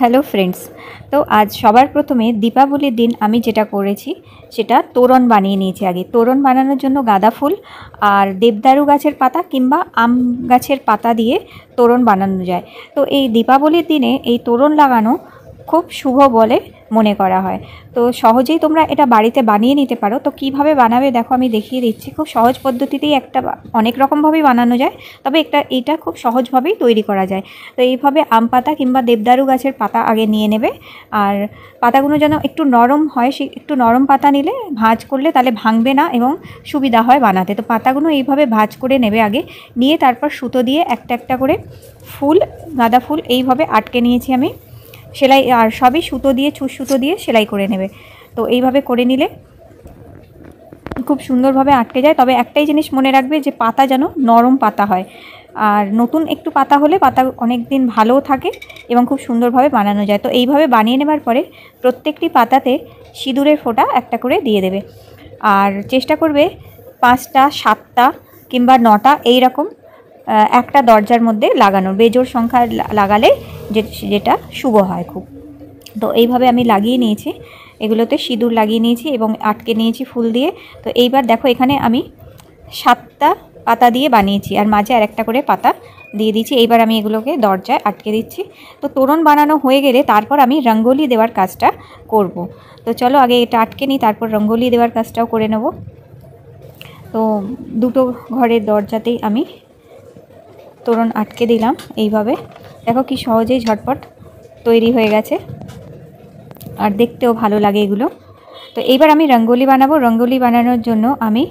Hello friends তো আজ সবার প্রথমে দীপাবলির দিন আমি যেটা করেছি সেটা তোরণ বানিয়ে নিয়েছি আগে তোরণ বানানোর জন্য গাঁদা ফুল আর দেবদারু গাছের পাতা কিংবা আম গাছের পাতা দিয়ে তোরণ বানানো যায় তো এই দীপাবলির দিনে এই তোরণ লাগানো খুব শুভ বলে মনে করা হয় তো সহজেই তোমরা এটা বাড়িতে বানিয়ে নিতে পারো তো কিভাবে বানাবে দেখো আমি দেখিয়ে দিচ্ছি খুব সহজ পদ্ধতিতেই একটা অনেক রকমভাবেই বানানো যায় তবে একটা এটা খুব সহজভাবেই তৈরি করা যায় তো এইভাবে আম পাতা কিংবা দেবদারু গাছের পাতা আগে নিয়ে নেবে আর পাতাগুলো যেন একটু নরম হয় সে একটু নরম পাতা নিলে ভাঁজ করলে তাহলে ভাঙবে না এবং সুবিধা হয় বানাতে তো পাতাগুলো এইভাবে ভাঁজ করে নেবে আগে নিয়ে তারপর সুতো দিয়ে একটা একটা করে ফুল গাঁদা ফুল এইভাবে আটকে নিয়েছি আমি সেলাই আর সবই সুতো দিয়ে ছুঁচ সুতো দিয়ে সেলাই করে নেবে তো এইভাবে করে নিলে খুব সুন্দরভাবে আটকে যায় তবে একটাই জিনিস মনে রাখবে যে পাতা যেন নরম পাতা হয় আর নতুন একটু পাতা হলে পাতা অনেক দিন ভালোও থাকে এবং খুব সুন্দরভাবে বানানো যায় তো এইভাবে বানিয়ে নেবার পরে প্রত্যেকটি পাতাতে সিঁদুরের ফোঁটা একটা করে দিয়ে দেবে আর চেষ্টা করবে পাঁচটা সাতটা কিংবা নটা এই রকম একটা দরজার মধ্যে লাগানো বেজোর সংখ্যা লাগালে যেটা শুভ হয় খুব তো এইভাবে আমি লাগিয়ে নিয়েছি এগুলোতে সিঁদুর লাগিয়ে নিয়েছি এবং আটকে নিয়েছি ফুল দিয়ে তো এইবার দেখো এখানে আমি সাতটা পাতা দিয়ে বানিয়েছি আর মাঝে আর একটা করে পাতা দিয়ে দিচ্ছি এইবার আমি এগুলোকে দরজায় আটকে দিচ্ছি তো তোরণ বানানো হয়ে গেলে তারপর আমি রঙ্গোলি দেওয়ার কাজটা করব। তো চলো আগে এটা আটকে নিই তারপর রঙ্গোলি দেওয়ার কাজটাও করে নেব তো দুটো ঘরের দরজাতেই আমি তোরণ আটকে দিলাম এইভাবে দেখো কি সহজেই ঝটপট তৈরি হয়ে গেছে আর দেখতেও ভালো লাগে এগুলো তো এইবার আমি রঙ্গোলি বানাবো রঙ্গোলি বানানোর জন্য আমি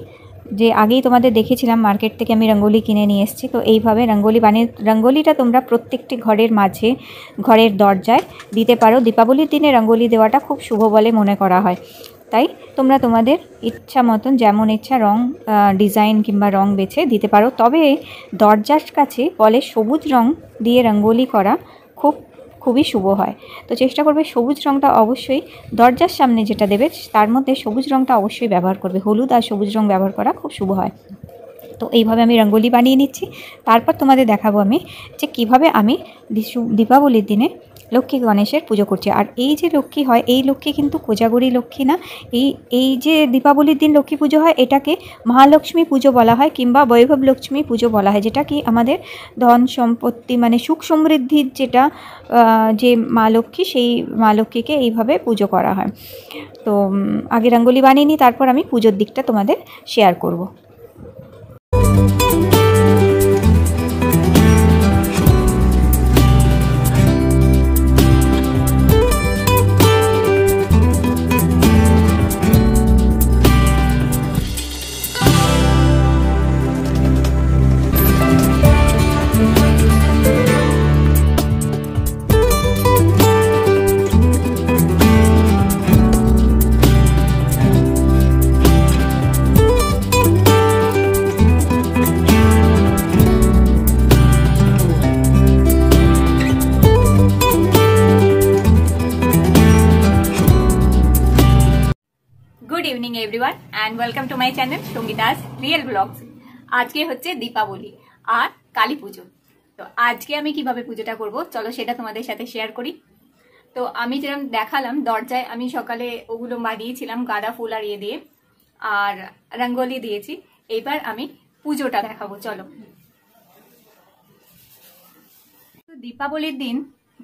যে আগেই তোমাদের দেখেছিলাম মার্কেট থেকে আমি রঙ্গোলি কিনে নিয়ে এসেছি তো এইভাবে রঙ্গোলি বানিয়ে রঙ্গোলিটা তোমরা প্রত্যেকটি ঘরের মাঝে ঘরের দরজায় দিতে পারো দীপাবলির দিনে রঙ্গোলি দেওয়াটা খুব শুভ বলে মনে করা হয় তাই তোমরা তোমাদের ইচ্ছা মতন যেমন ইচ্ছা রং ডিজাইন কিংবা রং বেছে দিতে পারো তবে দরজার কাছে বলে সবুজ রং দিয়ে রঙ্গোলি করা খুব খুবই শুভ হয় তো চেষ্টা করবে সবুজ রংটা অবশ্যই দরজার সামনে যেটা দেবে তার মধ্যে সবুজ রংটা অবশ্যই ব্যবহার করবে হলুদ আর সবুজ রং ব্যবহার করা খুব শুভ হয় তো এইভাবে আমি রঙ্গোলি বানিয়ে নিচ্ছি তারপর তোমাদের দেখাবো আমি যে কিভাবে আমি দিশু দীপাবলির দিনে লক্ষ্মী গণেশের পুজো করছি আর এই যে লক্ষ্মী হয় এই লক্ষ্মী কিন্তু কোজাগরি লক্ষ্মী না এই এই যে দীপাবলির দিন লক্ষ্মী পুজো হয় এটাকে মহালক্ষ্মী পুজো বলা হয় কিংবা বৈভব লক্ষ্মী পুজো বলা হয় যেটা কি আমাদের ধন সম্পত্তি মানে সুখ সমৃদ্ধির যেটা যে মা লক্ষ্মী সেই মা লক্ষ্মীকে এইভাবে পুজো করা হয় তো আগে রঙ্গোলি বানিয়ে নিই তারপর আমি পুজোর দিকটা তোমাদের শেয়ার করব Thank you. Welcome to my channel Sangeeta's real blogs আজকে হচ্ছে দীপাবলি আর কালী পুজো তো আজকে আমি কিভাবে পুজোটা করব চলো সেটা তোমাদের সাথে শেয়ার করি তো আমি যেরকম দেখালাম দরজায় আমি সকালে ওগুলো মারিয়েছিলাম গাঁদা ফুল আর ইয়ে দিয়ে আর রঙ্গোলি দিয়েছি এইবার আমি পুজোটা দেখাবো চলো দীপাবলির দিন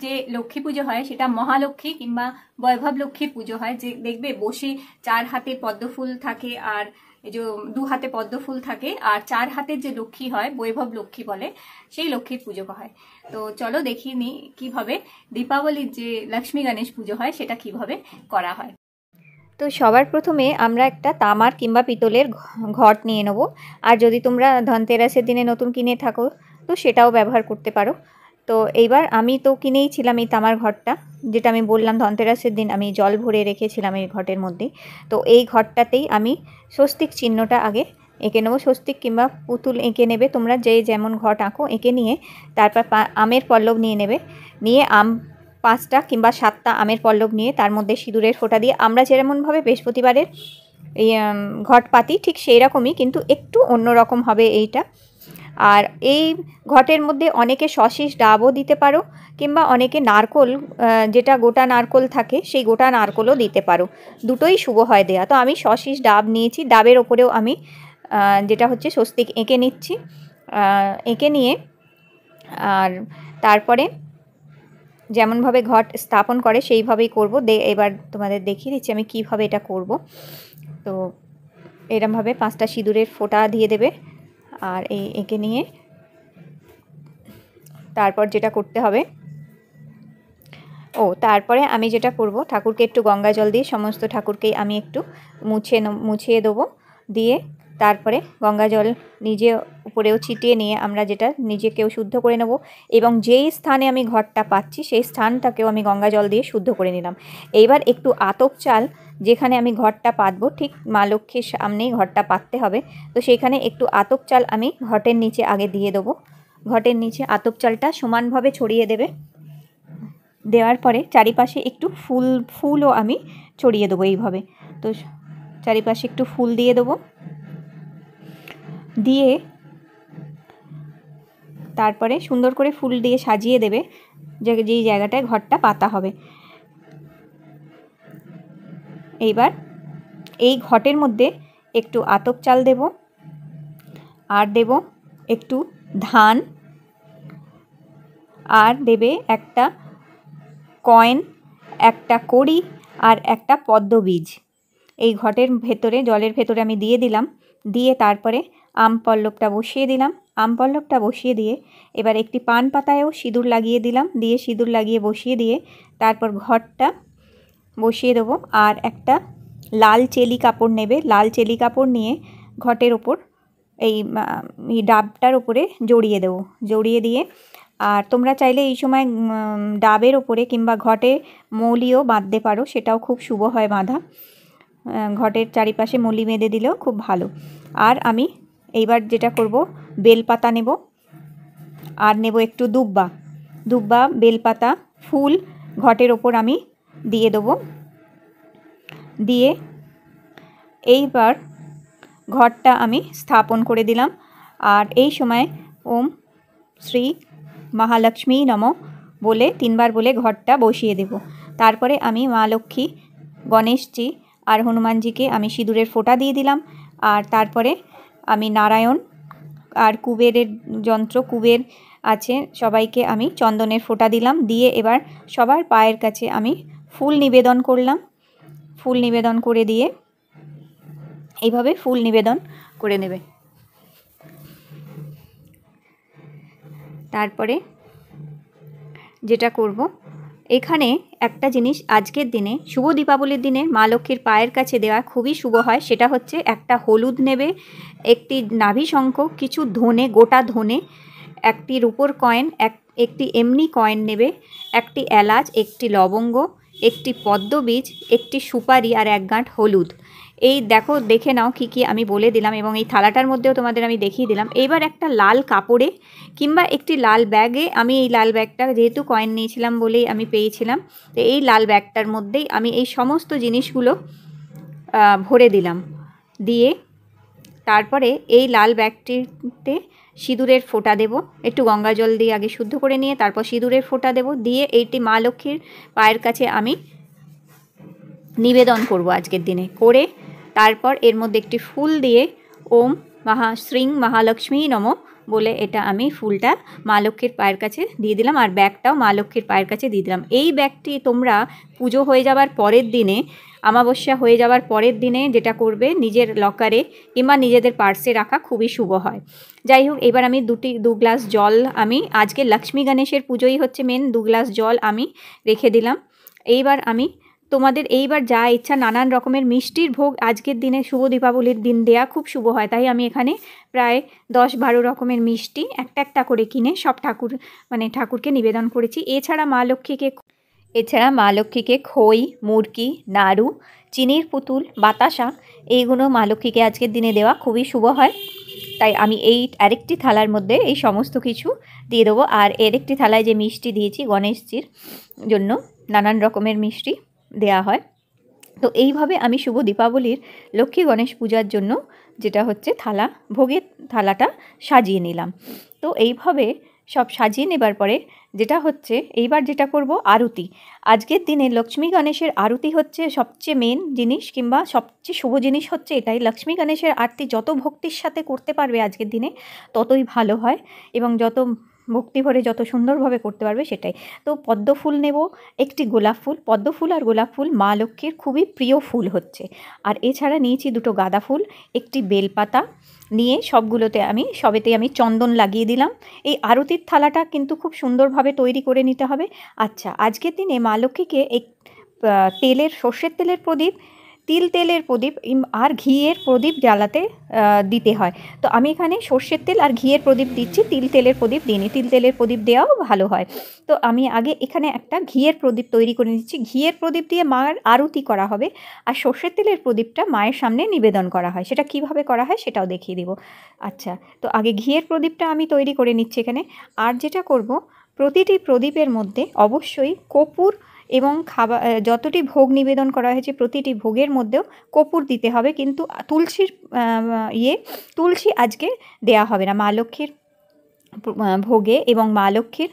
যে লক্ষ্মী পুজো হয় সেটা মহালক্ষ্মী কিংবা বৈভব লক্ষ্মী পুজো হয় যে দেখবে বসে চার হাতে পদ্মফুল থাকে আর এই যে দু হাতে পদ্মফুল থাকে আর চার হাতে যে লক্ষ্মী হয় বৈভব লক্ষ্মী বলে সেই লক্ষ্মীর পুজো হয় তো চলো দেখি নি কীভাবে দীপাবলির যে লক্ষ্মী গণেশ পুজো হয় সেটা কিভাবে করা হয় তো সবার প্রথমে আমরা একটা তামার কিংবা পিতলের ঘট নিয়ে নেব আর যদি তোমরা ধনতেরাসের দিনে নতুন কিনে থাকো তো সেটাও ব্যবহার করতে পারো তো এইবার আমি তো কিনেইছিলাম এই তামার ঘরটা যেটা আমি বললাম ধনতেরাসের দিন আমি জল ভরে রেখেছিলাম এই ঘটের মধ্যে তো এই ঘরটাতেই আমি স্বস্তিক চিহ্নটা আগে এঁকে নেবো স্বস্তিক কিংবা পুতুল এঁকে নেবে তোমরা যে যেমন ঘট আঁকো এঁকে নিয়ে তারপর আমের পল্লব নিয়ে নেবে নিয়ে আম পাঁচটা কিংবা সাতটা আমের পল্লব নিয়ে তার মধ্যে সিঁদুরের ফোঁটা দিয়ে আমরা যেমনভাবে বৃহস্পতিবারের এই ঘট পাতি ঠিক সেই রকমই কিন্তু একটু অন্য রকম হবে এইটা আর এই ঘটের মধ্যে অনেকে সশিস ডাবও দিতে পারো কিংবা অনেকে নারকোল যেটা গোটা নারকোল থাকে সেই গোটা নারকোলও দিতে পারো দুটোই শুভ হয় দেয়া তো আমি সশিস ডাব নিয়েছি ডাবের ওপরেও আমি যেটা হচ্ছে স্বস্তিক এঁকে নিচ্ছি এঁকে নিয়ে আর তারপরে যেমনভাবে ঘট স্থাপন করে সেইভাবেই করব দে এবার তোমাদের দেখিয়ে দিচ্ছি আমি কিভাবে এটা করব তো এরমভাবে পাঁচটা সিঁদুরের ফোঁটা দিয়ে দেবে আর এই এঁকে নিয়ে তারপর যেটা করতে হবে ও তারপরে আমি যেটা করব ঠাকুরকে একটু গঙ্গা জল দিয়ে সমস্ত ঠাকুরকেই আমি একটু মুছে মুছিয়ে দেবো দিয়ে তারপরে গঙ্গা জল নিজে উপরেও ছিটিয়ে নিয়ে আমরা যেটা নিজেকেও শুদ্ধ করে নেব এবং যেই স্থানে আমি ঘরটা পাচ্ছি সেই স্থানটাকেও আমি গঙ্গা জল দিয়ে শুদ্ধ করে নিলাম এইবার একটু আতপ চাল যেখানে আমি ঘরটা পাতবো ঠিক মা লক্ষ্মীর সামনেই ঘরটা পাততে হবে তো সেইখানে একটু আতপ চাল আমি ঘটের নিচে আগে দিয়ে দেবো ঘটের নিচে আতপ চালটা সমানভাবে ছড়িয়ে দেবে দেওয়ার পরে চারিপাশে একটু ফুল ফুলও আমি ছড়িয়ে দেবো এইভাবে তো চারিপাশে একটু ফুল দিয়ে দেবো দিয়ে তারপরে সুন্দর করে ফুল দিয়ে সাজিয়ে দেবে যে যেই জায়গাটায় ঘরটা পাতা হবে এইবার এই ঘটের মধ্যে একটু আতপ চাল দেব আর দেব একটু ধান আর দেবে একটা কয়েন একটা কড়ি আর একটা পদ্ম বীজ এই ঘটের ভেতরে জলের ভেতরে আমি দিয়ে দিলাম দিয়ে তারপরে আম পল্লবটা বসিয়ে দিলাম আম পল্লবটা বসিয়ে দিয়ে এবার একটি পান পাতায়ও সিঁদুর লাগিয়ে দিলাম দিয়ে সিঁদুর লাগিয়ে বসিয়ে দিয়ে তারপর ঘরটা বসিয়ে দেবো আর একটা লাল চেলি কাপড় নেবে লাল চেলি কাপড় নিয়ে ঘটের ওপর এই ডাবটার ওপরে জড়িয়ে দেবো জড়িয়ে দিয়ে আর তোমরা চাইলে এই সময় ডাবের ওপরে কিংবা ঘটে মৌলিও বাঁধতে পারো সেটাও খুব শুভ হয় বাঁধা ঘটের চারিপাশে মলি বেঁধে দিলেও খুব ভালো আর আমি এইবার যেটা করব বেলপাতা নেব আর নেব একটু দুব্বা দুব্বা বেলপাতা ফুল ঘটের ওপর আমি দিয়ে দেবো দিয়ে এইবার ঘরটা আমি স্থাপন করে দিলাম আর এই সময় ওম শ্রী মহালক্ষ্মী নম বলে তিনবার বলে ঘরটা বসিয়ে দেব তারপরে আমি মা লক্ষ্মী গণেশজি আর হনুমানজিকে আমি সিঁদুরের ফোঁটা দিয়ে দিলাম আর তারপরে আমি নারায়ণ আর কুবেরের যন্ত্র কুবের আছে সবাইকে আমি চন্দনের ফোঁটা দিলাম দিয়ে এবার সবার পায়ের কাছে আমি ফুল নিবেদন করলাম ফুল নিবেদন করে দিয়ে এইভাবে ফুল নিবেদন করে নেবে তারপরে যেটা করব এখানে একটা জিনিস আজকের দিনে শুভ দীপাবলির দিনে মা লক্ষ্মীর পায়ের কাছে দেওয়া খুবই শুভ হয় সেটা হচ্ছে একটা হলুদ নেবে একটি নাভি শঙ্খ কিছু ধনে গোটা ধনে একটি রূপর কয়েন এক একটি এমনি কয়েন নেবে একটি এলাচ একটি লবঙ্গ একটি পদ্ম বীজ একটি সুপারি আর এক গাঁট হলুদ এই দেখো দেখে নাও কি কি আমি বলে দিলাম এবং এই থালাটার মধ্যেও তোমাদের আমি দেখিয়ে দিলাম এবার একটা লাল কাপড়ে কিংবা একটি লাল ব্যাগে আমি এই লাল ব্যাগটা যেহেতু কয়েন নিয়েছিলাম বলেই আমি পেয়েছিলাম তো এই লাল ব্যাগটার মধ্যেই আমি এই সমস্ত জিনিসগুলো ভরে দিলাম দিয়ে তারপরে এই লাল ব্যাগটিতে সিঁদুরের ফোঁটা দেব একটু গঙ্গা জল দিয়ে আগে শুদ্ধ করে নিয়ে তারপর সিঁদুরের ফোঁটা দেব দিয়ে এইটি মা লক্ষ্মীর পায়ের কাছে আমি নিবেদন করব আজকের দিনে করে তারপর এর মধ্যে একটি ফুল দিয়ে ওম মহা শ্রীং মহালক্ষ্মী নম বলে এটা আমি ফুলটা মা লক্ষ্মীর পায়ের কাছে দিয়ে দিলাম আর ব্যাগটাও মা লক্ষ্মীর পায়ের কাছে দিয়ে দিলাম এই ব্যাগটি তোমরা পুজো হয়ে যাবার পরের দিনে আমাবস্যা হয়ে যাওয়ার পরের দিনে যেটা করবে নিজের লকারে কিংবা নিজেদের পার্সে রাখা খুবই শুভ হয় যাই হোক এবার আমি দুটি দু গ্লাস জল আমি আজকে লক্ষ্মী গণেশের পুজোই হচ্ছে মেন দু গ্লাস জল আমি রেখে দিলাম এইবার আমি তোমাদের এইবার যা ইচ্ছা নানান রকমের মিষ্টির ভোগ আজকের দিনে শুভ দীপাবলির দিন দেয়া খুব শুভ হয় তাই আমি এখানে প্রায় দশ বারো রকমের মিষ্টি একটা একটা করে কিনে সব ঠাকুর মানে ঠাকুরকে নিবেদন করেছি এছাড়া মা লক্ষ্মীকে এছাড়া মা লক্ষ্মীকে খই মুরকি নাড়ু চিনির পুতুল বাতাসা এইগুলো মা লক্ষ্মীকে আজকের দিনে দেওয়া খুবই শুভ হয় তাই আমি এই আরেকটি থালার মধ্যে এই সমস্ত কিছু দিয়ে দেবো আর এর একটি থালায় যে মিষ্টি দিয়েছি গণেশজির জন্য নানান রকমের মিষ্টি দেয়া হয় তো এইভাবে আমি শুভ দীপাবলির লক্ষ্মী গণেশ পূজার জন্য যেটা হচ্ছে থালা ভোগের থালাটা সাজিয়ে নিলাম তো এইভাবে সব সাজিয়ে নেবার পরে যেটা হচ্ছে এইবার যেটা করব আরতি আজকের দিনে লক্ষ্মী গণেশের আরতি হচ্ছে সবচেয়ে মেন জিনিস কিংবা সবচেয়ে শুভ জিনিস হচ্ছে এটাই লক্ষ্মী গণেশের আরতি যত ভক্তির সাথে করতে পারবে আজকের দিনে ততই ভালো হয় এবং যত ভক্তি ভরে যত সুন্দরভাবে করতে পারবে সেটাই তো পদ্ম ফুল নেব একটি গোলাপ ফুল পদ্ম ফুল আর গোলাপ ফুল মা লক্ষ্মীর খুবই প্রিয় ফুল হচ্ছে আর এছাড়া নিয়েছি দুটো গাঁদা ফুল একটি বেলপাতা নিয়ে সবগুলোতে আমি সবেতেই আমি চন্দন লাগিয়ে দিলাম এই আরতির থালাটা কিন্তু খুব সুন্দরভাবে তৈরি করে নিতে হবে আচ্ছা আজকের দিনে মা লক্ষ্মীকে এক তেলের সর্ষের তেলের প্রদীপ তিল তেলের প্রদীপ আর ঘিয়ের প্রদীপ জ্বালাতে দিতে হয় তো আমি এখানে সর্ষের তেল আর ঘিয়ের প্রদীপ দিচ্ছি তিল তেলের প্রদীপ দিইনি তিল তেলের প্রদীপ দেওয়াও ভালো হয় তো আমি আগে এখানে একটা ঘিয়ের প্রদীপ তৈরি করে নিচ্ছি ঘিয়ের প্রদীপ দিয়ে মায়ের আরতি করা হবে আর সর্ষের তেলের প্রদীপটা মায়ের সামনে নিবেদন করা হয় সেটা কিভাবে করা হয় সেটাও দেখিয়ে দিব আচ্ছা তো আগে ঘিয়ের প্রদীপটা আমি তৈরি করে নিচ্ছি এখানে আর যেটা করব প্রতিটি প্রদীপের মধ্যে অবশ্যই কপুর এবং খাবার যতটি ভোগ নিবেদন করা হয়েছে প্রতিটি ভোগের মধ্যেও কপুর দিতে হবে কিন্তু তুলসীর ইয়ে তুলসী আজকে দেয়া হবে না মা লক্ষ্মীর ভোগে এবং মা লক্ষ্মীর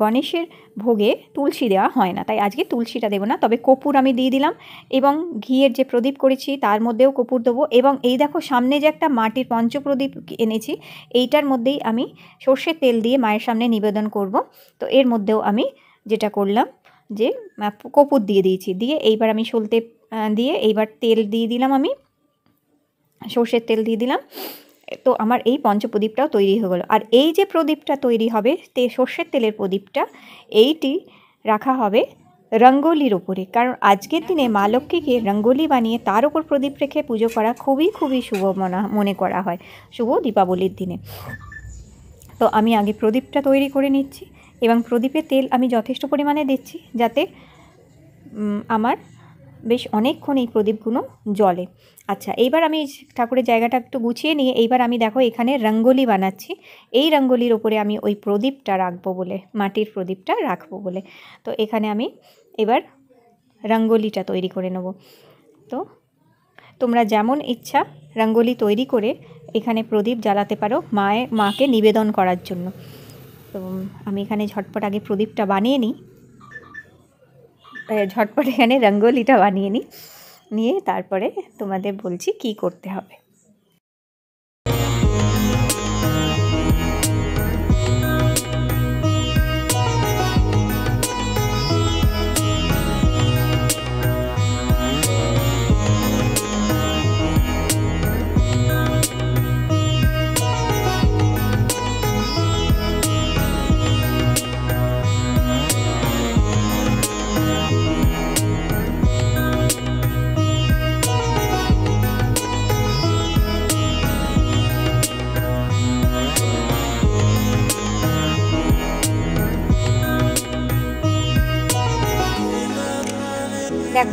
গণেশের ভোগে তুলসী দেওয়া হয় না তাই আজকে তুলসীটা দেবো না তবে কপুর আমি দিয়ে দিলাম এবং ঘিয়ের যে প্রদীপ করেছি তার মধ্যেও কপুর দেবো এবং এই দেখো সামনে যে একটা মাটির পঞ্চপ্রদীপ এনেছি এইটার মধ্যেই আমি সর্ষের তেল দিয়ে মায়ের সামনে নিবেদন করব তো এর মধ্যেও আমি যেটা করলাম যে কপুর দিয়ে দিয়েছি দিয়ে এইবার আমি সলতে দিয়ে এইবার তেল দিয়ে দিলাম আমি সর্ষের তেল দিয়ে দিলাম তো আমার এই পঞ্চপ্রদীপটাও তৈরি হয়ে গেলো আর এই যে প্রদীপটা তৈরি হবে তে সর্ষের তেলের প্রদীপটা এইটি রাখা হবে রঙ্গোলির ওপরে কারণ আজকের দিনে মা লক্ষ্মীকে রঙ্গোলি বানিয়ে তার ওপর প্রদীপ রেখে পুজো করা খুবই খুবই শুভ মনা মনে করা হয় শুভ দীপাবলির দিনে তো আমি আগে প্রদীপটা তৈরি করে নিচ্ছি এবং প্রদীপে তেল আমি যথেষ্ট পরিমাণে দিচ্ছি যাতে আমার বেশ অনেকক্ষণ এই প্রদীপগুলো জ্বলে আচ্ছা এইবার আমি ঠাকুরের জায়গাটা একটু গুছিয়ে নিয়ে এইবার আমি দেখো এখানে রঙ্গোলি বানাচ্ছি এই রঙ্গোলির ওপরে আমি ওই প্রদীপটা রাখবো বলে মাটির প্রদীপটা রাখবো বলে তো এখানে আমি এবার রঙ্গোলিটা তৈরি করে নেব তো তোমরা যেমন ইচ্ছা রঙ্গোলি তৈরি করে এখানে প্রদীপ জ্বালাতে পারো মায়ে মাকে নিবেদন করার জন্য তো আমি এখানে ঝটপট আগে প্রদীপটা বানিয়ে নিই ঝটপট এখানে রঙ্গোলিটা বানিয়ে নিই নিয়ে তারপরে তোমাদের বলছি কি করতে হবে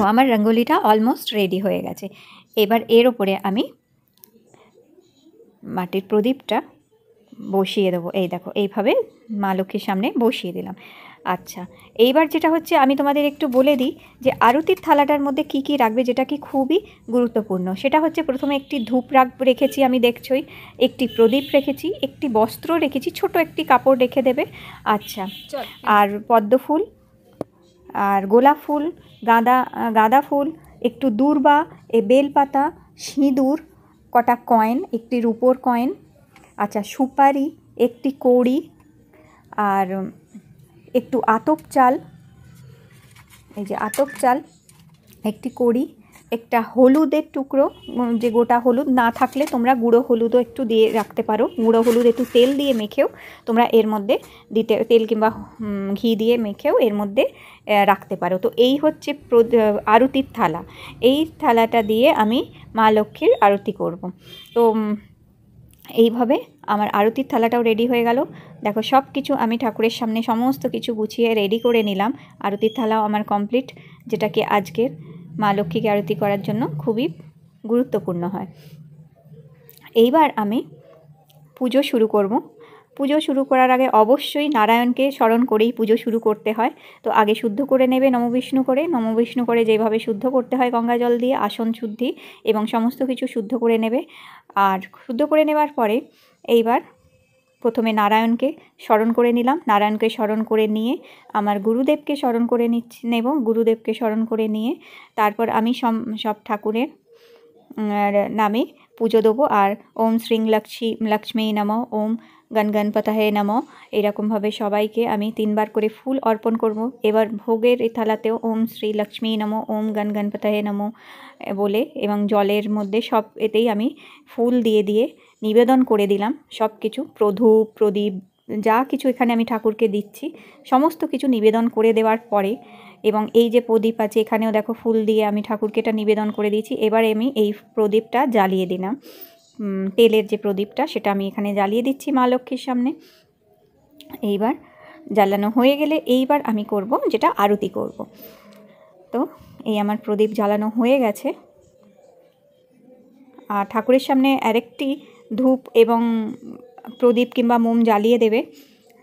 দেখো আমার রঙ্গোলিটা অলমোস্ট রেডি হয়ে গেছে এবার এর ওপরে আমি মাটির প্রদীপটা বসিয়ে দেবো এই দেখো এইভাবে মা লক্ষ্মীর সামনে বসিয়ে দিলাম আচ্ছা এইবার যেটা হচ্ছে আমি তোমাদের একটু বলে দিই যে আরতির থালাটার মধ্যে কি কি রাখবে যেটা কি খুবই গুরুত্বপূর্ণ সেটা হচ্ছে প্রথমে একটি ধূপ রাখ রেখেছি আমি দেখছই একটি প্রদীপ রেখেছি একটি বস্ত্র রেখেছি ছোট একটি কাপড় রেখে দেবে আচ্ছা আর পদ্মফুল আর গোলাপ ফুল গাঁদা গাঁদা ফুল একটু দূর্বা এ বেলপাতা সিঁদুর কটা কয়েন একটি রুপোর কয়েন আচ্ছা সুপারি একটি কড়ি আর একটু আতপ চাল এই যে আতপ চাল একটি কড়ি একটা হলুদের টুকরো যে গোটা হলুদ না থাকলে তোমরা গুঁড়ো হলুদও একটু দিয়ে রাখতে পারো গুঁড়ো হলুদ একটু তেল দিয়ে মেখেও তোমরা এর মধ্যে দিতে তেল কিংবা ঘি দিয়ে মেখেও এর মধ্যে রাখতে পারো তো এই হচ্ছে আরতির থালা এই থালাটা দিয়ে আমি মা লক্ষ্মীর আরতি করব তো এইভাবে আমার আরতির থালাটাও রেডি হয়ে গেল দেখো সব কিছু আমি ঠাকুরের সামনে সমস্ত কিছু গুছিয়ে রেডি করে নিলাম আরতির থালাও আমার কমপ্লিট যেটাকে আজকের মা লক্ষ্মীকে আরতি করার জন্য খুবই গুরুত্বপূর্ণ হয় এইবার আমি পুজো শুরু করব পুজো শুরু করার আগে অবশ্যই নারায়ণকে স্মরণ করেই পুজো শুরু করতে হয় তো আগে শুদ্ধ করে নেবে নমবিষ্ণু করে নমবিষ্ণু করে যেভাবে শুদ্ধ করতে হয় গঙ্গা জল দিয়ে আসন শুদ্ধি এবং সমস্ত কিছু শুদ্ধ করে নেবে আর শুদ্ধ করে নেবার পরে এইবার প্রথমে নারায়ণকে স্মরণ করে নিলাম নারায়ণকে স্মরণ করে নিয়ে আমার গুরুদেবকে স্মরণ করে নিচ্ছি নেব গুরুদেবকে স্মরণ করে নিয়ে তারপর আমি সব ঠাকুরের নামে পুজো দেবো আর ওম শ্রীং লক্ষ্মী লক্ষ্মী নম ওম গণ গণপতাহে নম এরকমভাবে সবাইকে আমি তিনবার করে ফুল অর্পণ করব এবার ভোগের থালাতেও ওম শ্রী লক্ষ্মী নম ওম গণ গণপতাহে নম বলে এবং জলের মধ্যে সব এতেই আমি ফুল দিয়ে দিয়ে নিবেদন করে দিলাম সব কিছু প্রধূপ প্রদীপ যা কিছু এখানে আমি ঠাকুরকে দিচ্ছি সমস্ত কিছু নিবেদন করে দেওয়ার পরে এবং এই যে প্রদীপ আছে এখানেও দেখো ফুল দিয়ে আমি ঠাকুরকে এটা নিবেদন করে দিয়েছি এবার আমি এই প্রদীপটা জ্বালিয়ে দিলাম তেলের যে প্রদীপটা সেটা আমি এখানে জ্বালিয়ে দিচ্ছি মা লক্ষ্মীর সামনে এইবার জ্বালানো হয়ে গেলে এইবার আমি করব যেটা আরতি করব তো এই আমার প্রদীপ জ্বালানো হয়ে গেছে আর ঠাকুরের সামনে আরেকটি ধূপ এবং প্রদীপ কিংবা মোম জ্বালিয়ে দেবে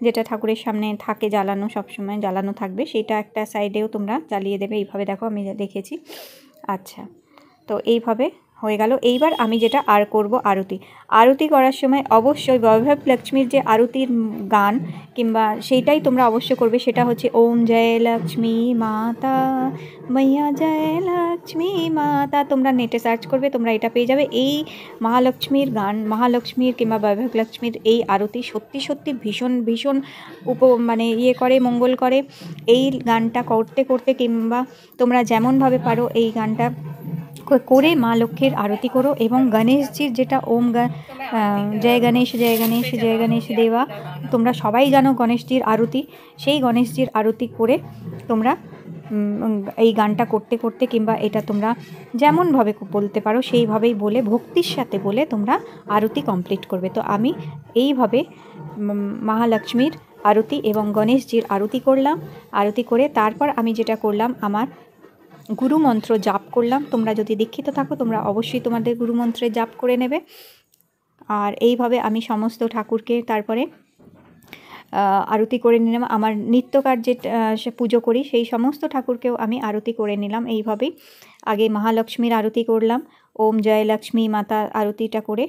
যেটা ঠাকুরের সামনে থাকে জ্বালানো সবসময় জ্বালানো থাকবে সেটা একটা সাইডেও তোমরা জ্বালিয়ে দেবে এইভাবে দেখো আমি দেখেছি আচ্ছা তো এইভাবে হয়ে গেল এইবার আমি যেটা আর করব আরতি আরতি করার সময় অবশ্যই বৈভব লক্ষ্মীর যে আরতির গান কিংবা সেইটাই তোমরা অবশ্য করবে সেটা হচ্ছে ওম জয় লক্ষ্মী মাতা মাইয়া জয় লক্ষ্মী মাতা তোমরা নেটে সার্চ করবে তোমরা এটা পেয়ে যাবে এই মহালক্ষ্মীর গান মহালক্ষ্মীর কিংবা বৈভব লক্ষ্মীর এই আরতি সত্যি সত্যি ভীষণ ভীষণ উপ মানে ইয়ে করে মঙ্গল করে এই গানটা করতে করতে কিংবা তোমরা যেমনভাবে পারো এই গানটা করে মা লক্ষ্মীর আরতি করো এবং গণেশজির যেটা ওম জয় গণেশ জয় গণেশ জয় গণেশ দেবা তোমরা সবাই জানো গণেশজির আরতি সেই গণেশজির আরতি করে তোমরা এই গানটা করতে করতে কিংবা এটা তোমরা যেমনভাবে বলতে পারো সেইভাবেই বলে ভক্তির সাথে বলে তোমরা আরতি কমপ্লিট করবে তো আমি এইভাবে মহালক্ষ্মীর আরতি এবং গণেশজির আরতি করলাম আরতি করে তারপর আমি যেটা করলাম আমার গুরুমন্ত্র জাপ করলাম তোমরা যদি দীক্ষিত থাকো তোমরা অবশ্যই তোমাদের গুরুমন্ত্রে জাপ করে নেবে আর এইভাবে আমি সমস্ত ঠাকুরকে তারপরে আরতি করে নিলাম আমার নিত্যকার যে পুজো করি সেই সমস্ত ঠাকুরকেও আমি আরতি করে নিলাম এইভাবেই আগে মহালক্ষ্মীর আরতি করলাম ওম জয়লক্ষ্মী মাতা আরতিটা করে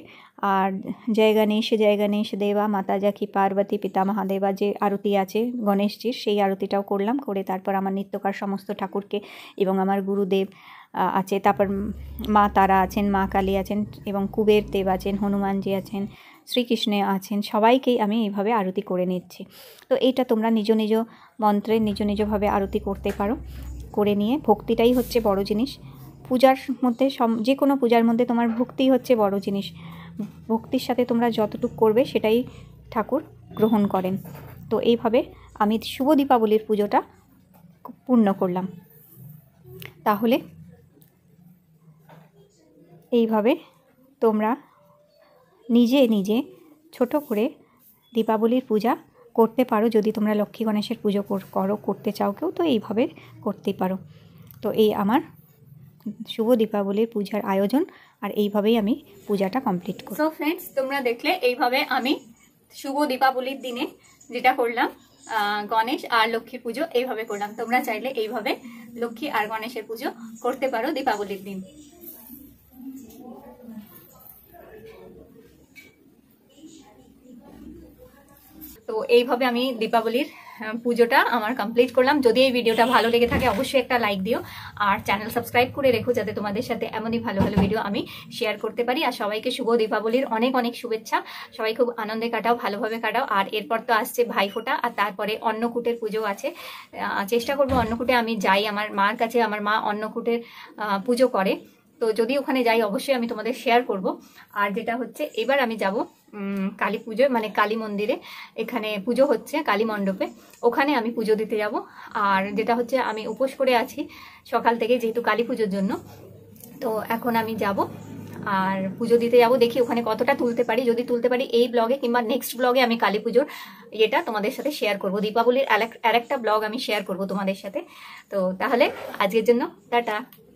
আর জয় গণেশ জয় গণেশ দেবা মাতা জাকি পার্বতী পিতা মহাদেবা যে আরতি আছে গণেশজির সেই আরতিটাও করলাম করে তারপর আমার নিত্যকার সমস্ত ঠাকুরকে এবং আমার গুরুদেব আছে তারপর মা তারা আছেন মা কালী আছেন এবং কুবের দেব আছেন হনুমানজি আছেন শ্রীকৃষ্ণে আছেন সবাইকেই আমি এইভাবে আরতি করে নিচ্ছি তো এইটা তোমরা নিজ নিজ মন্ত্রে নিজ নিজভাবে আরতি করতে পারো করে নিয়ে ভক্তিটাই হচ্ছে বড় জিনিস পূজার মধ্যে যে কোনো পূজার মধ্যে তোমার ভক্তি হচ্ছে বড় জিনিস ভক্তির সাথে তোমরা যতটুকু করবে সেটাই ঠাকুর গ্রহণ করেন তো এইভাবে আমি শুভ দীপাবলির পুজোটা পূর্ণ করলাম তাহলে এইভাবে তোমরা নিজে নিজে ছোট করে দীপাবলির পূজা করতে পারো যদি তোমরা লক্ষ্মী গণেশের পুজো করো করতে চাও কেউ তো এইভাবে করতেই পারো তো এই আমার শুভ দীপাবলির পূজার আয়োজন আর এইভাবেই আমি পূজাটা কমপ্লিট করি সো ফ্রেন্ডস তোমরা দেখলে এইভাবে আমি শুভ দীপাবলির দিনে যেটা করলাম গণেশ আর লক্ষ্মী পুজো এইভাবে করলাম তোমরা চাইলে এইভাবে লক্ষ্মী আর গণেশের পুজো করতে পারো দীপাবলির দিন তো এইভাবে আমি দীপাবলির হ্যাঁ, পুজোটা আমার কমপ্লিট করলাম যদি এই ভিডিওটা ভালো লেগে থাকে অবশ্যই একটা লাইক দিও আর চ্যানেল সাবস্ক্রাইব করে রেখো যাতে তোমাদের সাথে এমনই ভালো ভালো ভিডিও আমি শেয়ার করতে পারি আর সবাইকে শুভ দীপাবলির অনেক অনেক শুভেচ্ছা সবাই খুব আনন্দে কাটাও ভালোভাবে কাটাও আর এরপর তো আসছে ভাইফোঁটা আর তারপরে অন্নকূটের পুজো আছে চেষ্টা করবো অন্নকূটে আমি যাই আমার মার কাছে আমার মা অন্নকূটের পুজো করে তো যদি ওখানে যাই অবশ্যই আমি তোমাদের শেয়ার করব আর যেটা হচ্ছে এবার আমি যাব কালী পুজো মানে কালী মন্দিরে এখানে পুজো হচ্ছে কালী মণ্ডপে ওখানে আমি পুজো দিতে যাব আর যেটা হচ্ছে আমি উপোস করে আছি সকাল থেকে যেহেতু কালী পুজোর জন্য তো এখন আমি যাব আর পুজো দিতে যাব দেখি ওখানে কতটা তুলতে পারি যদি তুলতে পারি এই ব্লগে কিংবা নেক্সট ব্লগে আমি কালী পুজোর এটা তোমাদের সাথে শেয়ার করব দীপাবলির আর একটা ব্লগ আমি শেয়ার করব তোমাদের সাথে তো তাহলে আজকের জন্য টাটা